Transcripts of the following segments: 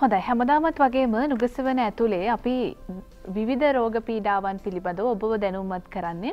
හොඳයි හැමදාමත් වගේම නුගසවන ඇතුළේ අපි විවිධ රෝග පීඩාවන් පිළිබඳව ඔබව දැනුම්මත් කරන්නේ.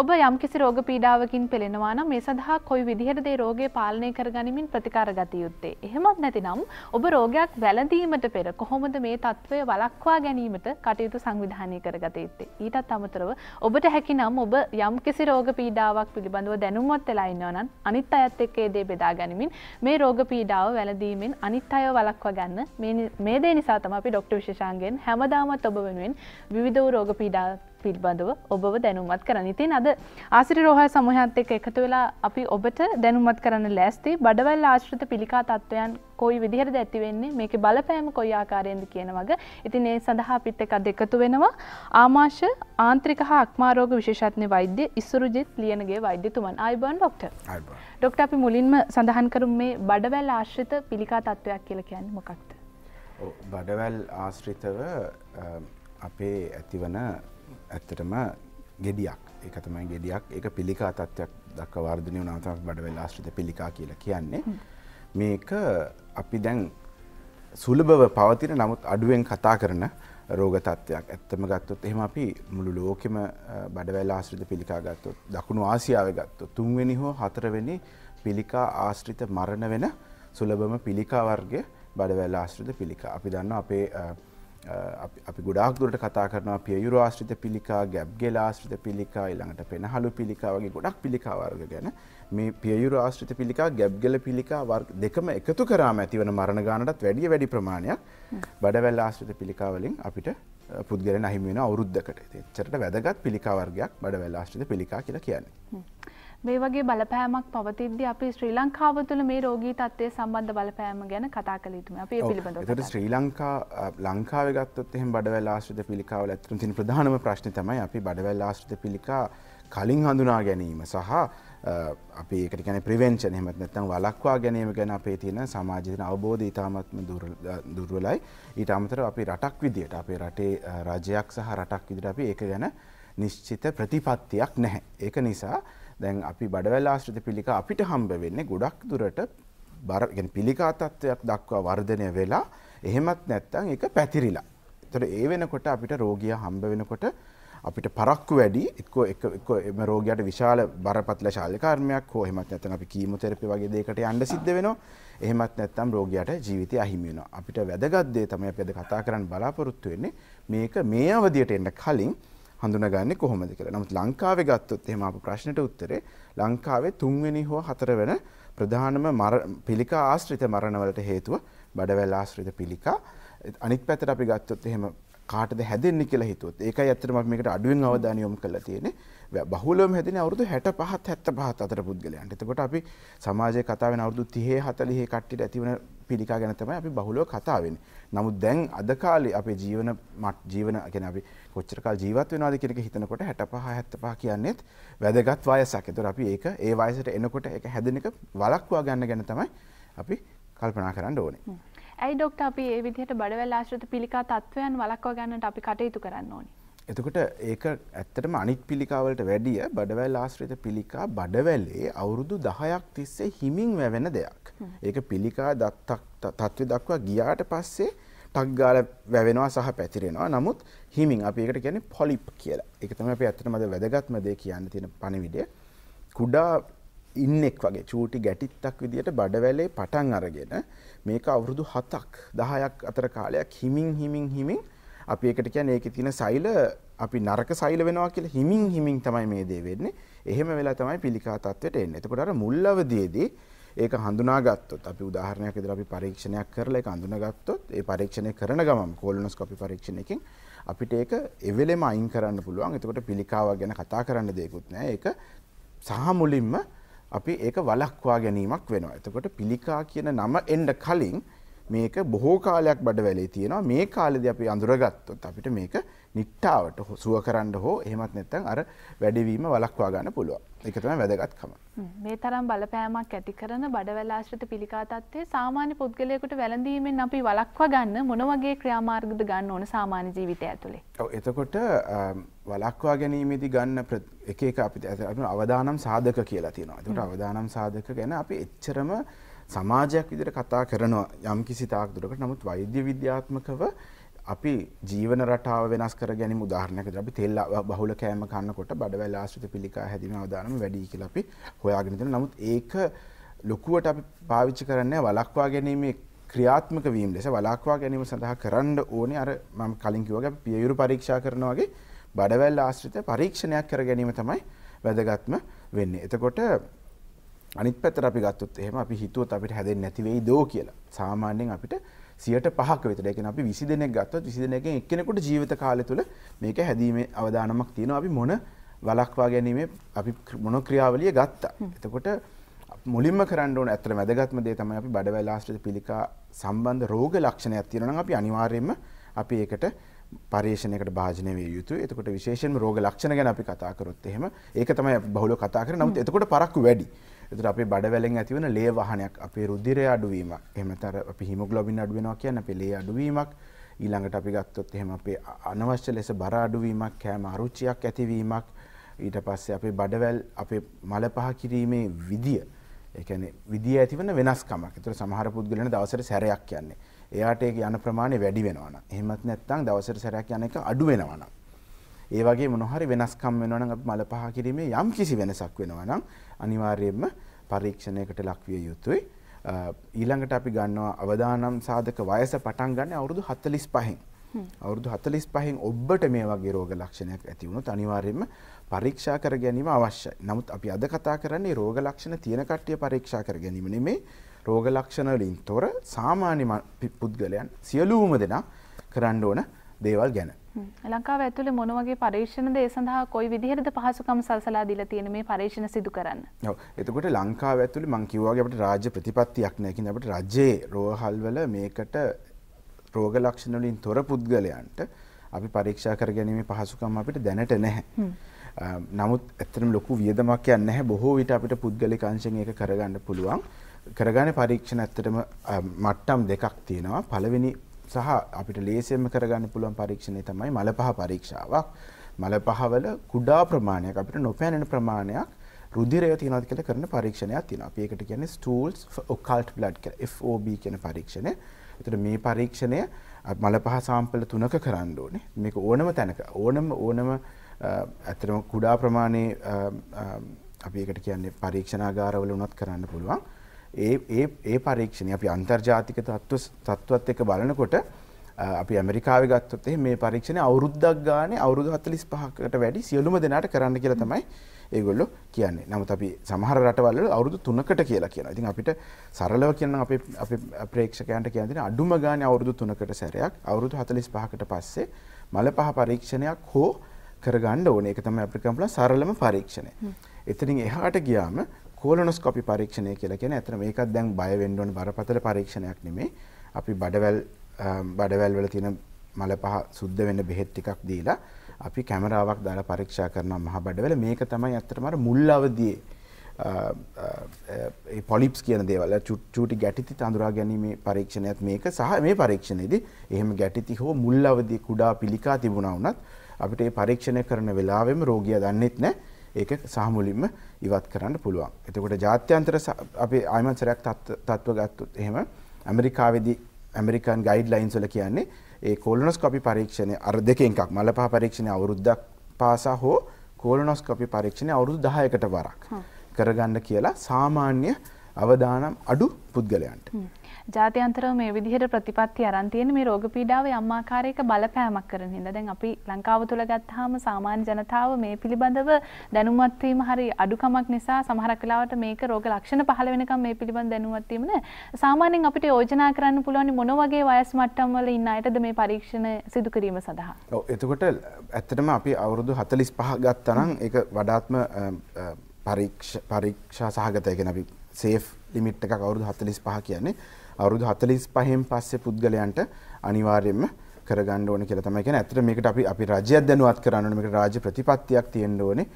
ඔබ යම්කිසි රෝග පීඩාවකින් පෙළෙනවාන මේ සඳහා කොයි විදිහටදේ රෝගේ පාලනය කරගනිමින් ප්‍රතිකාරගත යුත්තේ. එහෙමත් නැතිනම් ඔබ රෝගයක් වැලඳීමට පෙර කොහොමද මේ තත්ත්වය වලක්වා ගැනීමට කටයුතු සංවිධානය කරගත යුත්තේ. ඊටත් අමතරව ඔබට හැකිනම් ඔබ යම්කිසි රෝග පීඩාවක් පිළිබඳව දැනුම්මත් වෙලා ඉන්නවනන් අනිත් අයත් එක්කේ දේ බෙදා ගැනීමින් මේ රෝග පීඩාව වැලදීමෙන් අනිත් අය වලක්වා ගන්න මේ දේ නිසා තම අපි ඩොක්ට විශෂන්ගෙන් හැමදාමත් ඔබ වෙනුවෙන් විවිධ වූ රෝග පීඩා පිල්බඳව ඔබව දැනුමත් කරන්න ඉතින් අද ආසිරි රෝහල් සමහත් එක එකතු වෙලා අපි ඔබට දැනුමත් කරන්න ලෑස්ති බඩවල් ආශ්‍රත පිළිකා තත්ත්වයන් කොයි විදිහට ඇතිවෙන්නේ මේක බලපෑම කොයි ආකාරයෙන්ද කියන වග ඉතින් ඒ සඳහා පිත් එකක් දෙකතු වෙනවා ආමාශ ආන්ත්‍රික හා අක්මාරෝග විශේෂඥ වෛද්‍ය ඉස්සුරුජිත් ලියනගේ වෛද්‍යතුමන් අයිබන් ඩොක්ටර් ඩොක්ටර් අපි මුලින්ම සඳහන් කරමු මේ බඩවැල් ආශ්‍රිත පිළිකා තත්ත්වයක් කියලා කියන්නේ මොකක්ද බඩවැල් ආශ්‍රිතව අපේ ඇතිවන ඇත්තටම ගෙඩියක් ඒක තමයි ගෙඩියක් ඒක පිළිකා තත්ත්වයක් දක්වා වර්ධනය වුණා තමයි බඩවැල් ආශ්‍රිත පිළිකා කියලා කියන්නේ. මේක අපි දැන් සුලභව පවතින නමුත් අඩුවෙන් කතා කරන රෝග තත්ත්වයක්. ඇත්තම ගත්තොත් එහෙම අපි මුළු ලෝකෙම බඩවැල් ආශ්‍රිත පිළිකා ගත්තොත් දකුණු ආසියාවේ ගත්තොත් තුන්වෙනි හෝ හතරවෙනි පිළිකා ආශ්‍රිත මරණ වෙන සුලභම පිළිකා වර්ගය බඩවැල් ආශ්‍රිත පිළිකා. අපි දන්නවා අපේ අපි ගොඩක් දුරට කතා කරනවා පියයුර ආශ්‍රිත පිළිකා ගැබ්ගෙල ආශ්‍රිත පිළිකා ඊළඟට පෙනහළු පිළිකා වගේ ගොඩක් පිළිකා වර්ග ගැන මේ පියයුර ආශ්‍රිත පිළිකා ගැබ්ගෙල පිළිකා වර්ග දෙකම එකතු කරාම ඇතිවන මරණ ගානටත් වැඩිය වැඩි ප්‍රමාණයක් බඩවැල් ආශ්‍රිත පිළිකා වලින් අපිට පුද්ගලයන් අහිමි වෙන අවුරුද්දකට. ඒත් එච්චරට වැදගත් පිළිකා වර්ගයක් බඩවැල් ආශ්‍රිත පිළිකා කියලා කියන්නේ. මේ වගේ බලපෑමක් පවතිද්දී අපි ශ්‍රී ලංකාව තුළ මේ රෝගී තත්ත්වය සම්බන්ධ බලපෑම ගැන කතා කළ යුතුමයි. අපි ඒ පිළිබඳව. ඒතර ශ්‍රී ලංකා ලංකාවේ ගත්තොත් එහෙම බඩවැල් ආශ්‍රිත පිළිකාවල ඇතුළු තියෙන ප්‍රධානම ප්‍රශ්නේ තමයි අපි බඩවැල් ආශ්‍රිත පිළිකා කලින් හඳුනා ගැනීම සහ අපි එකට ගැන ප්‍රවෙන්චන හෙමත් නැත්තම් වලක්වා ගැනීම ගැන අපේ තියෙන සමාජතන අවබෝධ ඉතාමත්ම දුර්වලයි ඊට අමතර අපි රටක් විදියට අපේ රටේ රජයක් සහ රටක් විදිට අපි ඒක ගැන නිශ්චිත ප්‍රතිපත්තියක් නැහැ ඒක නිසා දැන් අපි බඩවැල් ආශ්‍රිත පිළිකා අපිට හම්බ වෙන්නේ ගොඩක් දුරට බර පිළිකා තත්ත්වයක් දක්වා වර්ධනය වෙලා එහෙමත් නැත්නම් ඒක පැතිරිලා. ඒතර ඒ වෙනකොට අපිට රෝගියා හම්බ වෙනකොට අපිට පරක්කු වැඩි එක්කෝ එක්කෝ එම රෝගියාට විශාල බරපතල ශාල්‍යකර්මයක් හෝ එහෙමත් නැත්නම් අපි කීමෝതെරපි වගේ දෙයකට යන්න සිද්ධ වෙනවා. එහෙමත් නැත්නම් රෝගියාට ජීවිතය අහිමි වෙනවා. අපිට වැදගත් දේ තමයි අපි අද කතා කරන්න බලාපොරොත්තු වෙන්නේ මේක මේ අවධියට එන්න කලින් හඳුනගන්නේ කොහොමද කියලා. නමුත් ලංකාවේ ගත්තොත් එහෙම අප ප්‍රශ්නට උත්තරේ ලංකාවේ තුන්වෙනි හෝ හතරවෙනි ප්‍රධානම පිළිකා ආශ්‍රිත මරණවලට හේතුව බඩවැල් ආශ්‍රිත පිළිකා. අනිත් පැත්තට අපි ගත්තොත් එහෙම කාටද හැදෙන්නේ කියලා හිතුවොත් ඒකයි ඇත්තටම අපි මේකට අඩුවෙන් අවධානය යොමු කරලා තියෙන්නේ බහුලවම හැදෙන අවුරුදු 65 75 අතර පුද්ගලයන්ට. එතකොට අපි සමාජයේ කතා වෙන අවුරුදු 30 40 කට්ටියට ඇති වෙන පිළිකා ගැන තමයි අපි බහුලව කතා වෙන්නේ. නමුත් දැන් අද කාලේ අපේ ජීවන ජීවන කියන්නේ අපි කොච්චර කාල ජීවත් වෙනවද කියන එක හිතනකොට 65 75 කියන්නේත් වැදගත් වයසක්. ඒතර අපි ඒක ඒ වයසට එනකොට ඒක හැදෙන එක වළක්වා ගන්න ගැන තමයි අපි කල්පනා කරන්න ඕනේ. ඇයි ඩොක්ටර් අපි මේ විදිහට බඩවැල් ආශ්‍රිත පිළිකා තත්වයන් වළක්වා ගන්නට අපි කටයුතු කරන්න ඕනේ? එතකොට ඒක ඇත්තටම අනිත් පිළිකාවලට වැඩිය බඩවැල් ආශ්‍රිත පිළිකා බඩවැලේ අවුරුදු 10ක් තිස්සේ හිමින් වැවෙන දෙයක්. ඒක පිළිකා දත්තක් තත්ත්වය දක්වා ගියාට පස්සේ ටක් ගාලා වැවෙනවා සහ පැතිරෙනවා. නමුත් හිමින් අපි ඒකට කියන්නේ පොලිප් කියලා. ඒක තමයි අපි ඇත්තටම අද වැදගත්ම දේ කියන්න තියෙන පණිවිඩය. කුඩා ඉන්නෙක් වගේ චූටි ගැටිත්තක් විදියට බඩවැලේ පටන් අරගෙන මේක අවුරුදු 7ක් 10ක් අතර කාලයක් හිමින් හිමින් හිමින් අපි ඒකට කියන්නේ ඒකේ තියෙන සෛල අපි නරක සෛල වෙනවා කියලා හිමින් හිමින් තමයි මේ දේ වෙන්නේ. එහෙම වෙලා තමයි පිළිකා තත්වයට එන්නේ. එතකොට අර මුල් අවදියේදී ඒක හඳුනාගත්තොත් අපි උදාහරණයක් විදිහට අපි පරීක්ෂණයක් කරලා ඒක හඳුනාගත්තොත් ඒ පරීක්ෂණය කරන ගමන් කොලොනොස්කෝපි පරීක්ෂණයකින් අපිට ඒක එවෙලෙම අයින් කරන්න පුළුවන්. එතකොට පිළිකාව ගැන කතා කරන්න දෙයක්වත් නැහැ. ඒක සහ මුලින්ම අපි ඒක වළක්වා ගැනීමක් වෙනවා. එතකොට පිළිකා කියන නම එන්න කලින් මේක බොහෝ කාලයක් බඩවැලේ තියෙනවා මේ කාලෙදී අපි අඳුරගත්තොත් අපිට මේක නිට්ටාවට සුව කරන්න හෝ එහෙමත් නැත්නම් අර වැඩිවීම වළක්වා ගන්න පුළුවන්. ඒක තමයි වැදගත්කම. මේ තරම් බලපෑමක් ඇති කරන බඩවැල ආශ්‍රිත පිළිකා තත්ත්වය සාමාන්‍ය පුද්ගලයෙකුට වැළඳීමෙන් අපි වළක්වා ගන්න මොන වගේ ක්‍රියාමාර්ගද ගන්න ඕන සාමාන්‍ය ජීවිතය ඇතුලේ? ඔව් එතකොට වළක්වා ගැනීමේදී ගන්න එක එක අපිට අවදානම් සාධක කියලා තියෙනවා. එතකොට අවදානම් සාධක ගැන අපි එච්චරම සමාජයක් විදිහට කතා කරනවා යම්කිසි තාක් දුරකට නමුත් වෛද්‍ය විද්‍යාත්මකව අපි ජීවන රටාව වෙනස් කර ගැනීම උදාහරණයකට අපි තෙල් බහුල කෑම කන්නකොට බඩවැල් ආශ්‍රිත පිළිකා හැදීමේ අවදානම වැඩි කියලා අපි හොයාගෙන තියෙනවා. නමුත් ඒක ලොකුවට අපි පාවිච්චි කරන්නේ වළක්වා ගැනීම ක්‍රියාත්මක වීම ලෙස වළක්වා ගැනීම සඳහා කරන්න ඕනේ අර මම කලින් කිව්වා වගේ අපි පියයුරු පරීක්ෂා කරනවා වගේ බඩවැල් ආශ්‍රිත පරීක්ෂණයක් කර ගැනීම තමයි වැදගත්ම වෙන්නේ. එතකොට අනිත් පැත්තට අපි ගත්තොත් එහෙම අපි හිතුවත් අපිට හැදෙන්නේ නැති වෙයි දෝ කියලා. සාමාන්‍යයෙන් අපිට 105ක විතර. ඒ කියන්නේ අපි 20 දෙනෙක් ගත්තොත් 20 දෙනෙක්ගෙන් එක්කෙනෙකුට ජීවිත කාලය තුල මේක හැදීමේ අවදානමක් තියෙනවා. අපි මොන වලක්වා ගැනීමේ අපි මොන ක්‍රියාවලිය ගත්තා. එතකොට මුලින්ම කරන්න ඕන ඇත්තට වැදගත්ම දේ තමයි අපි බඩවැල් ආශ්‍රිත පිළිකා සම්බන්ධ රෝග ලක්ෂණයක් තියෙනවා නම් අපි අනිවාර්යයෙන්ම අපි ඒකට පර්යේෂණයකට භාජනය විය යුතුයි. එතකොට විශේෂයෙන්ම රෝග ලක්ෂණ ගැන අපි කතා කරොත් එහෙම ඒක තමයි අපි බහුලව කතා කරන්නේ. නමුත් එතකොට පරක්කු වැඩි. එතට අපි බඩවැලෙන් ඇතිවන ලේ වහනයක් අපේ රුධිරය අඩුවීම එමතර අපි හිමොග්ලොබින් අඩුවෙනවා කියන පෙළේ අඩුවීමක් ඊළඟට අපි ගත්තොත් එහෙම අපේ අනවශ්‍ය ලෙස බර අඩුවීමක් කෑම අරුචියක් ඇතිවීමක් ඊට පස්සේ අපේ බඩවැල් අපේ මල පහ කිරීමේ විදිය ඒ කියන්නේ විදිය ඇතිවන වෙනස්කමක්. ඒතර සමහර පුද්ගලයන් දවසට සැරයක් යන්නේ. එයාට ඒක යන ප්‍රමාණය වැඩි වෙනවා නම්. එහෙමත් නැත්නම් දවසට සැරයක් යන එක අඩු වෙනවා නම්. ඒ වගේ මොන හරි වෙනස්කම් වෙනවා නම් අපි මල පහ කිරීමේ යම් කිසි වෙනසක් වෙනවා නම් අනිවාර්යයෙන්ම පරීක්ෂණයකට ලක්විය යුතුයි. ඊළඟට අපි ගන්නවා අවදානම් සාධක වයස පටන් ගන්න අවුරුදු 45න්. අවුරුදු 45න් ඔබට මේ වගේ රෝග ලක්ෂණයක් ඇති වුණොත් අනිවාර්යයෙන්ම පරීක්ෂා කර ගැනීම අවශ්‍යයි. නමුත් අපි අද කතා කරන්නේ රෝග ලක්ෂණ තියෙන කට්ටිය පරීක්ෂා කර ගැනීම නෙමේ. රෝග ලක්ෂණ වලින් තොර සාමාන්‍ය පුද්ගලයන් සියලුම දෙනා කරන්න ඕන දේවල් ගැන. ලංකාව ඇතුළේ මොන වගේ පරීක්ෂණද ඒ සඳහා කොයි විදිහටද පහසුකම් සලසලා දීලා තියෙන්නේ මේ පරීක්ෂණ සිදු කරන්න? ඔව්. එතකොට ලංකාව ඇතුළේ මම කිව්වා වගේ අපිට රාජ්‍ය ප්‍රතිපත්තියක් නැහැ. කියන්නේ අපිට රජයේ රෝහල්වල මේකට රෝග ලක්ෂණ වලින් තොර පුද්ගලයන්ට අපි පරීක්ෂා කර ගැනීමේ පහසුකම් අපිට දැනට නැහැ. නමුත් ඇත්තටම ලොකු වියදමක් යන්නේ නැහැ. බොහෝ විට අපිට පුද්ගලික අංශයෙන් ඒක කරගන්න පුළුවන්. කරගන්නේ පරීක්ෂණ ඇත්තටම මට්ටම් දෙකක් තියෙනවා. පළවෙනි සහ අපිට ලේසියෙන්ම කරගන්න පුළුවන් පරීක්ෂණය තමයි මලපහ පරීක්ෂාවක්. මලපහවල කුඩා ප්‍රමාණයක් අපිට නොපෑනෙන ප්‍රමාණයක් රුධිරය තියෙනවද කියලා කරන පරීක්ෂණයක් තියෙනවා. අපි ඒකට කියන්නේ stools for occult blood කියලා FOB කියන පරීක්ෂණය. ඒතර මේ පරීක්ෂණය මලපහ සාම්පල තුනක කරන්න ඕනේ. මේක ඕනම තැනක ඕනම ඕනම ඇත්තටම කුඩා ප්‍රමාණයේ අපි ඒකට කියන්නේ පරීක්ෂණාගාරවල වුණත් කරන්න පුළුවන්. ඒ ඒ ඒ පරීක්ෂණ අපි අන්තර්ජාතික තත්ත්ව තත්ත්වත් එක බලනකොට අපි ඇමරිකාව ගත්තොත් මේ පරීක්ෂණ අවුරුද්දක් ගානේ අවුරුදු 45කට වැඩි සියලුම දෙනාට කරන්න කියලා තමයි ඒගොල්ලෝ කියන්නේ. නමුත් අපි සමහර රටවල් වල අවුරුදු 3කට කියලා කියනවා. ඉතින් අපිට සරලව කියනනම් අපේ අපේ ප්‍රේක්ෂකයන්ට කියන දේ අඩුම ගානේ අවුරුදු 3කට සැරයක් අවුරුදු 45කට පස්සේ මලපහ පරීක්ෂණයක් හෝ කරගන්න ඕනේ. ඒක තමයි අපිට කියන්න පුළුවන් සරලම පරීක්ෂණය. එතනින් එහාට ගියාම කෝලොනොස්කෝපි පරීක්ෂණය කියලා කියන්නේ ඇත්තට මේකත් දැන් බය වෙන්න ඕන බරපතල පරීක්ෂණයක් නෙමෙයි. අපි බඩවැල් බඩවැල් වල තියෙන මල පහ සුද්ධ වෙන්න බෙහෙත් ටිකක් දීලා අපි කැමරාවක් දාලා පරීක්ෂා කරනවා මහ බඩවැල. මේක තමයි ඇත්තටම අර මුල් අවදියේ ඒ පොලිප්ස් කියන දේවල් චූටි ගැටිති තඳුරා ගැනීමේ පරීක්ෂණයත් මේක සහ මේ පරීක්ෂණයේදී එහෙම ගැටිති හෝ මුල් අවදී කුඩා පිළිකා තිබුණා වුණත් අපිට ඒ පරීක්ෂණය කරන වෙලාවෙම රෝගියා දන්නෙත් නැහැ ඒක සහමුලින්ම ඉවත් කරන්න පුළුවන්. එතකොට ජාත්‍යන්තර අපි ආයමත් සරයක් තත්ත්ව ගත්තොත් එහෙම ඇමරිකාවේදී ඇමරිකන් ගයිඩ්ලයින්ස් වල කියන්නේ ඒ කොලොනොස්කෝපි පරීක්ෂණය අර දෙකෙන් එකක් මලපහ පරීක්ෂණය අවුරුද්දක් පාසා හෝ කොලොනොස්කෝපි පරීක්ෂණය අවුරුදු 10කට වරක් කරගන්න කියලා සාමාන්‍ය අවදානම් අඩු පුද්ගලයන්ට. ජාත්‍යන්තරව මේ විදිහට ප්‍රතිපත්ති අරන් තියෙන මේ රෝග පීඩාව යම් ආකාරයක බලපෑමක් කරන හින්දා දැන් අපි ලංකාව තුල ගත්තාම සාමාන්‍ය ජනතාව මේ පිළිබඳව දැනුවත් වීම හරි අඩුකමක් නිසා සමහරක් වෙලාවට මේක රෝග ලක්ෂණ පහළ වෙනකම් මේ පිළිබඳ දැනුවත් වීම නෑ සාමාන්‍යයෙන් අපිට යෝජනා කරන්න පුළුවන් මොන වගේ වයස් මට්ටම් වල ඉන්න අයටද මේ පරීක්ෂණ සිදු කිරීම සඳහා. ඔව් එතකොට ඇත්තටම අපි අවුරුදු 45 ගත්තා නම් ඒක වඩාත්ම පරීක්ෂා සහගතය කියන අපි සේෆ් ලිමිට් එකක් අවුරුදු 45 කියන්නේ අවුරුදු 45න් පස්සේ පුද්ගලයන්ට අනිවාර්යයෙන්ම කරගන්න ඕනේ කියලා තමයි කියන්නේ. ඇත්තට මේකට අපි අපි රජයක් දැනුවත් කරන්න ඕනේ. මේකට රාජ්‍ය ප්‍රතිපත්තියක් තියෙන්න ඕනේ.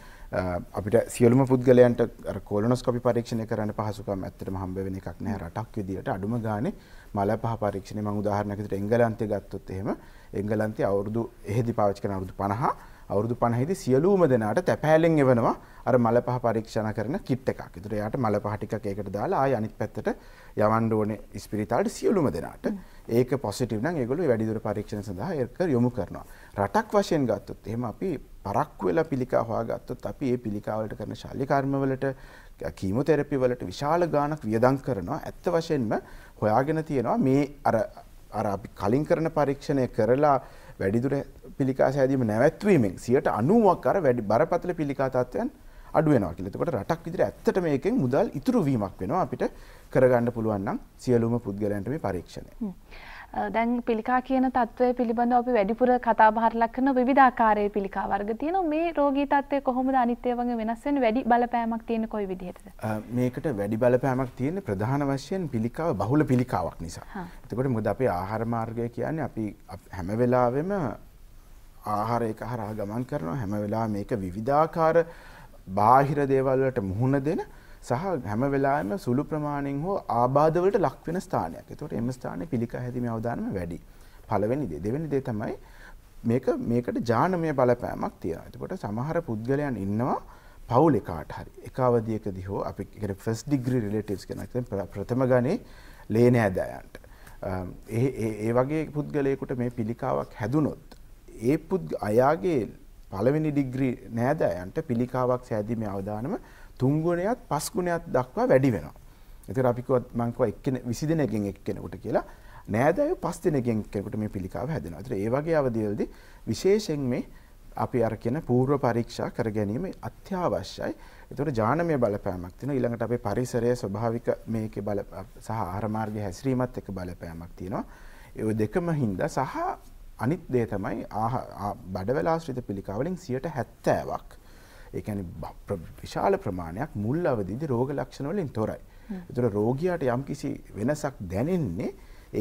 අපිට සියලුම පුද්ගලයන්ට අර කොලොනොස්කෝපි පරීක්ෂණය කරන්න පහසුකම් ඇත්තටම හම්බ වෙන එකක් නෑ රටක් විදියට. අඩුම ගානේ මල පහ පරීක්ෂණය මම උදාහරණයක් විදිහට එංගලන්තය ගත්තොත් එහෙම එංගලන්තයේ අවුරුදු එහෙදි පාවිච්චි කරන අවුරුදු 50 අවුරුදු 50 සියලුම දෙනාට තැපෑලෙන් එවනවා අර මල පහ පරීක්ෂණ කරන කිට් එකක්. ඒතර එයාට මල පහ ටිකක් ඒකට දාලා ආය අනිත් පැත්තට යවන්න ඕනේ ඉස්පිරිතාලට සියලුම දෙනාට. ඒක පොසිටිව් නම් ඒගොල්ලෝ වැඩිදුර පරීක්ෂණ සඳහා ඒක යොමු කරනවා. රටක් වශයෙන් ගත්තොත් එහෙම අපි පරක්කු වෙලා පිළිකා හොයාගත්තොත් අපි ඒ පිළිකා වලට කරන ශල්‍ය කර්ම වලට කීමෝതെරපි වලට විශාල ගාණක් වියදම් කරනවා. ඇත්ත වශයෙන්ම හොයාගෙන තියෙනවා මේ අර අර අපි කලින් කරන පරීක්ෂණය කරලා වැඩිදුර පිළිකා සෑදීම නැවැත්වීමෙන් සියයට අනුවක් අර වැඩි බරපතල පිළිකා තත්ත්වයන් අඩුවෙනවා කියලා. එතකොට රටක් විදිහට ඇත්තට මේකෙන් මුදල් ඉතුරු වීමක් වෙනවා අපිට කරගන්න පුළුවන් නම් සියලුම පුද්ගලයන්ට මේ පරීක්ෂණය. දැන් පිළිකා කියන තත්ත්වය පිළිබඳව අපි වැඩිපුර කතා බහක් කරන විවිධාකාරයේ පිළිකා වර්ග තියෙනවා. මේ රෝගී තත්ත්වය කොහොමද අනිත් ඒවාගේ වෙනස් වෙන්නේ? වැඩි බලපෑමක් තියෙන කොයි විදිහටද? මේකට වැඩි බලපෑමක් තියෙන්නේ ප්‍රධාන වශයෙන් පිළිකාව බහුල පිළිකාවක් නිසා. එතකොට මොකද අපේ ආහාර මාර්ගය කියන්නේ අපි හැම වෙලාවෙම ආහාරයක හරහා ගමන් කරනවා හැම වෙලාවෙම මේක විවිධාකාර බාහිර දේවල් වලට මුහුණ දෙන සහ හැම වෙලාවෙම සුළු ප්‍රමාණයෙන් හෝ ආබාධ වලට ලක් වෙන ස්ථානයක්. ඒතකොට එම ස්ථානයේ පිළිකා හැදීමේ අවදානම වැඩි. පළවෙනි දේ. දෙවෙනි දේ තමයි මේක මේකට ජානමය බලපෑමක් තියෙනවා. එතකොට සමහර පුද්ගලයන් ඉන්නවා පවුලේ කාට හරි. එක අවධියකදී හෝ අපි කියන්නේ ෆස්ට් ඩිග්‍රී රිලේටිව්ස් කියන එක ප්‍රථම ගණේ ලේනෑදෑයන්ට. ඒ වගේ පුද්ගලයෙකුට මේ පිළිකාවක් හැදුනොත් ඒ පුද් අයාගේ පළවෙනි ඩිග්‍රී නෑදෑයන්ට පිළිකාවක් සෑදීමේ අවධානම තුන්ගුණයත් පස්ගුණයක් දක්වා වැඩි වෙනවා. එතකොට අපි කිව්වත් මං කිව්වා එක්කෙන 20 දෙනෙකින් එක්කෙනෙකුට කියලා නෑදෑයෝ 5 දෙනෙකින් එක්කෙනෙකුට මේ පිළිකාව හැදෙනවා. ඒතර ඒ වගේ අවධිවලදී විශේෂයෙන් මේ අපි අර කියන පූර්ව පරීක්ෂා කර ගැනීම අත්‍යවශ්‍යයි. ඒතකොට ඥානමය බලපෑමක් තියෙනවා. ඊළඟට අපේ පරිසරයේ ස්වභාවික මේකේ බල සහ ආහාර මාර්ගයේ හැසිරීමත් එක්ක බලපෑමක් තියෙනවා. ඒ දෙකම හින්දා සහ අනිත් දේ තමයි බඩවලාශ්‍රිත පිළිකාවලින් සියයට හැත්තෑවක් ඒකැන විශාල ප්‍රමාණයක් මුල් අවදිද රෝග ලක්ෂණවලින් තොරයි. එතුර රෝගයාට යම් කිසි වෙනසක් දැනෙන්නේ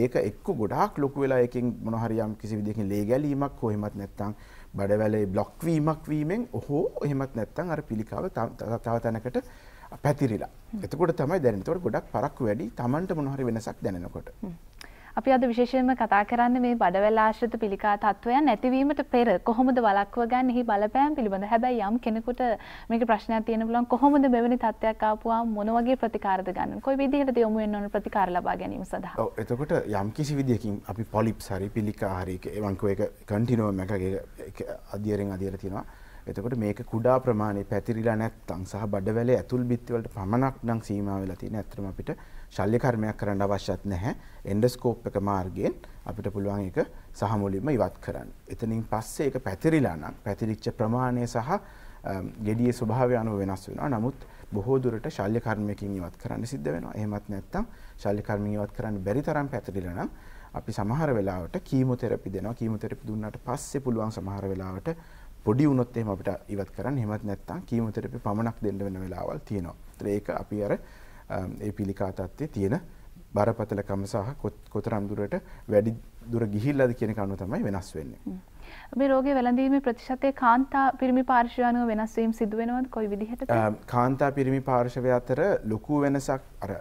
ඒක එක්ක ගොඩාක් ලොකු වෙලා එකින් මොනහරියම් කිසි විදිකින් ලේ ගැලීමක් කොහෙමත් නැත්තං බඩවැලේ බ්ලොක්වීමක් වීමෙන් ඔහෝ එහෙමත් නැත්තං අර පිළිකාව තව තැනකට පැතිරිලා. එතකොට තමයි දැනතවට ගොඩක් පරක් වැඩි තමන්ට මොනහරි වෙනසක් දැනකොට. අපි අද විශේෂයෙන්ම කතා කරන්න මේ බඩවැල් ආශ්‍රිත පිළිකා තත්ත්වයන් නැතිවීමට පෙර කොහොමද වළක්ව ගන්න එහි බලපෑම් පිළිබඳ හැබැයි යම් කෙනෙකුට මේක ප්‍රශ්නයක් තියෙන පුළුවන් කොහොමද මෙවැනි තත්ත්වයක් ආපුවාම මොන වගේ ප්‍රතිකාරද ගන්න කොයි විදිහටද යොමු වෙන්න ඕන ප්‍රතිකාර ලබා ගැනීම සඳහා ඔව් එතකොට යම් කිසි විදියකින් අපි පොලිප්ස් හරි පිළිකා හරි එවන්කෝ ඒක කන්ටිනුවම් එකක අධියරෙන් අධියර තියෙනවා එතකොට මේක කුඩා ප්‍රමාණය පැතිරිලා නැත්තං සහ බඩවැලේ ඇතුල් බිත්තිවලට පමණක් නම් සීමා වෙලා තියෙන ඇත්තටම අපිට ශල්‍ය කර්මයක් කරන්න අවශ්‍යත් නැහැ එන්ඩොස්කෝප් එක මාර්ගයෙන් අපිට පුළුවන් ඒක සහ මුලින්ම ඉවත් කරන්න. එතනින් පස්සේ ඒක පැතිරිලා නම් පැතිරිච්ච ප්‍රමාණය සහ gediye ස්වභාවය අනුව වෙනස් වෙනවා. නමුත් බොහෝ දුරට ශල්‍ය කර්මයකින් ඉවත් කරන්න සිද්ධ වෙනවා. එහෙමත් නැත්තම් ශල්‍ය කර්මයෙන් ඉවත් කරන්න බැරි තරම් පැතිරිලා නම් අපි සමහර වෙලාවට කීමෝതെරපි දෙනවා. කීමෝതെරපි දුන්නාට පස්සේ පුළුවන් සමහර වෙලාවට පොඩි වුණොත් එහෙම අපිට ඉවත් කරන්න. එහෙමත් නැත්නම් කීමෝതെරපි පමණක් දෙන්න වෙන වෙලාවල් තියෙනවා. ඒක අපි අර ඒ පිළිකා තත්ත්වයේ තියෙන බරපතලකම සහ කොතරම් දුරට වැඩි දුර ගිහිල්ලාද කියන කණුව තමයි වෙනස් වෙන්නේ. මේ රෝගේ වැළඳීමේ ප්‍රතිශතය කාන්තා පිරිමි පාර්ශවය අනුව වෙනස් වීම සිදු වෙනවද කොයි විදිහටද? කාන්තා පිරිමි පාර්ශවය අතර ලොකු වෙනසක් අර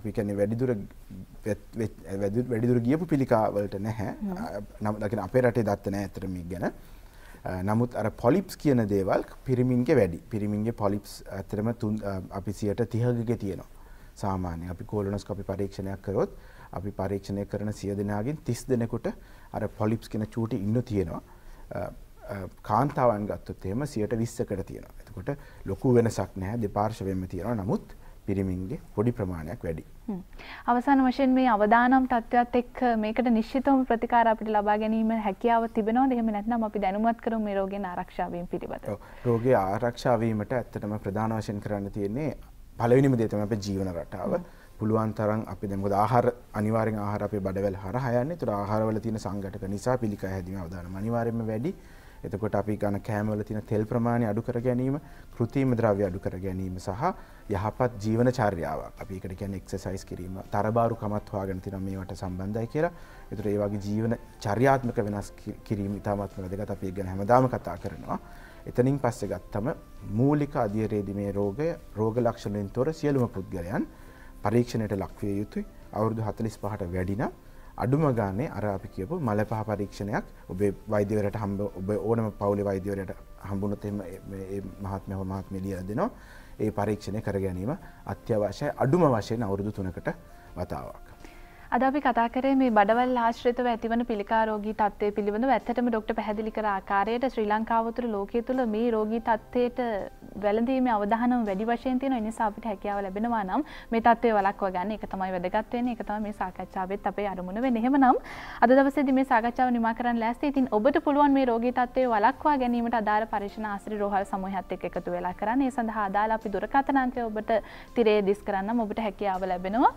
අපි කියන්නේ වැඩි දුර වැඩි දුර ගියපු පිළිකා වලට නැහැ. නම් අපේ රටේ දත්ත නැහැ අතර මේ ගැන. නමුත් අර පොලිප්ස් කියන දේවල් පිරිමින්ගේ වැඩි පිරිමින්ගේ පොලිප්ස් ඇතරම අපි සියට තිහගගේ තියෙනවා සාමාන්‍ය අපි කෝලනොස් කොපි පරීක්ෂණයක් කරොත් අපි පරීක්ෂණය කරන සිය දෙනාගෙන් තිස් දෙනෙකුට අර පොලිප්ස් කෙන චූටි ඉන්න තියෙනවා කාන්තාවන් ගත්තොත් එහෙම සියට විස්සකට තියෙනවා එතකොට ලොකු වෙනසක් නැහැ දෙපාර්ශවෙන්ම තියෙනවා නමුත් පිරිමින්ගේ පොඩි ප්‍රමාණයක් වැඩි අවසාන වශයෙන් මේ අවදානම් තත්ත්වයක් එක්ක මේකට නිශ්චිතවම ප්‍රතිකාර අපිට ලබා ගැනීම හැකියාව තිබෙනවද? එහෙම නැත්නම් අපි දැනුවත් කරමු මේ රෝගයෙන් ආරක්ෂා වීම පිළිබඳව. ඔව්. රෝගේ ආරක්ෂා වීමට ඇත්තටම ප්‍රධාන වශයෙන් කරන්න තියෙන්නේ පළවෙනිම දේ තමයි අපේ ජීවන රටාව. පුළුවන් තරම් අපි දැන් මොකද ආහාර අනිවාර්යෙන් ආහාර අපේ බඩවැල් හරහා යන්නේ. ඒතර ආහාරවල තියෙන සංඝටක නිසා පිළිකා හැදීම අවදානම අනිවාර්යෙන්ම වැඩි. එතකොට අපි ගණ කෑමවල තියෙන තෙල් ප්‍රමාණය අඩු කර ගැනීම කෘතිම ද්‍රව්‍ය අඩු කර ගැනීම සහ යහපත් ජීවන චර්යාවක් අපි ඒකට කියන්නේ එක්සර්සයිස් කිරීම තරබාරුකමත් හොයාගෙන තියෙනවා මේවට සම්බන්ධයි කියලා. ඒතර ඒ වගේ ජීවන චර්යාත්මක වෙනස් කිරීම ඉතාමත් වැදගත් අපි ඒක ගැන හැමදාම කතා කරනවා. එතනින් පස්සේ ගත්තම මූලික අධියරේදී මේ රෝගය රෝග ලක්ෂණයෙන් තොර සියලුම පුද්ගලයන් පරීක්ෂණයට ලක්විය යුතුයි. අවුරුදු 45ට වැඩි නම් අඩුම ගානේ අර අපි කියපු මල පහ පරීක්ෂණයක් ඔබේ වෛදවරට හම්බ ඔබ ඕනම පවුලි වෛදවරයට හම්බුණොත් එම මහත්ම හෝ මහත්ම ලියලා දෙනවා ඒ පරීක්ෂණය කර ගැනීම අත්‍යවශ්‍යයි අඩුම වශයෙන් අවුරුදු තුනකට වතාවක් අද අපි කතා කරේ මේ බඩවල් ආශ්‍රිතව ඇතිවන පිළිකාරෝගී තත්ත්වය පිළිබඳව ඇත්තටම ડોක්ටර් පැහැදිලි කර ආකාරයට ශ්‍රී ලංකාව තුළ ලෝකයේ තුළ මේ රෝගී තත්ත්වයට වැළඳීමේ අවධානම වැඩි වශයෙන් තියෙන නිසා අපිට හැකියාව ලැබෙනවා නම් මේ තත්ත්වය වළක්වා ගන්න එක තමයි වැදගත් වෙන්නේ ඒක තමයි මේ සාකච්ඡාවෙත් අපේ අරමුණ වෙන්නේ එහෙමනම් අද දවසේදී මේ සාකච්ඡාව නිමා කරන්න ලෑස්ති. ඉතින් ඔබට පුළුවන් මේ රෝගී තත්ත්වය වළක්වා ගැනීමට අදාළ පරීක්ෂණ ආශ්‍රය රෝහල් සමූහයත් එක්ක එකතු වෙලා කරන්න. ඒ සඳහා අදාළ අපි දුරකථන අංකය ඔබට තිරේ දිස් කරන්නම් ඔබට හැකියාව ලැබෙනවා.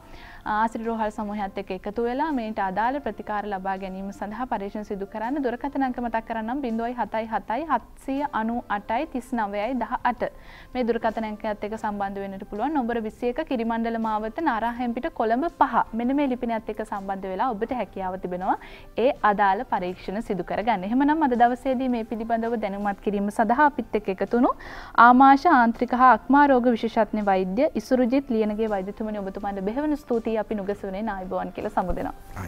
ආශ්‍රය රෝහල් සමූහයත් එක්ක එක්ක එකතු වෙලා මේට අදාළ ප්‍රතිකාර ලබා ගැනීම සඳහා පරීක්ෂණ සිදු කරන්න දුරකථන අංක මතක් කරන්නම් 0.77 මේ දුරකථන අංකයත් එක්ක සම්බන්ධ වෙන්නට පුළුවන් නොම්බර 21 කිරිමණ්ඩල මාවත නාරාහෙම්පිට කොළඹ 5 මෙන්න මේ ලිපිනයත් එක්ක සම්බන්ධ වෙලා ඔබට හැකියාව තිබෙනවා ඒ අදාළ පරීක්ෂණ සිදු කරගන්න. එහෙමනම් අද දවසේදී මේ පිළිබඳව දැනුමත් කිරීම සඳහා අපිත් එක්ක එකතුණු ආමාශ ආන්ත්‍රික හා අක්මා රෝග විශේෂඥ වෛද්‍ය ඉසුරුජිත් ලියනගේ වෛද්‍යතුමනි ඔබතුමාට බෙහෙවින් ස්තුතියි අපි නුගසුනේ නායිබෝන් සෝවාන් කියලා සමුදෙනවා.